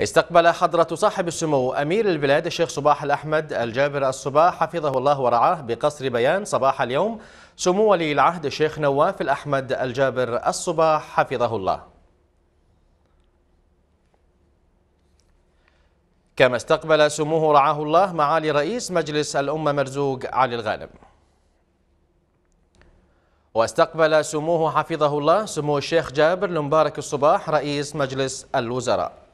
استقبل حضرة صاحب السمو أمير البلاد الشيخ صباح الأحمد الجابر الصباح حفظه الله ورعاه بقصر بيان صباح اليوم سمو ولي العهد الشيخ نواف الأحمد الجابر الصباح حفظه الله كما استقبل سموه رعاه الله معالي رئيس مجلس الأمة مرزوق علي الغانم واستقبل سموه حفظه الله سمو الشيخ جابر المبارك الصباح رئيس مجلس الوزراء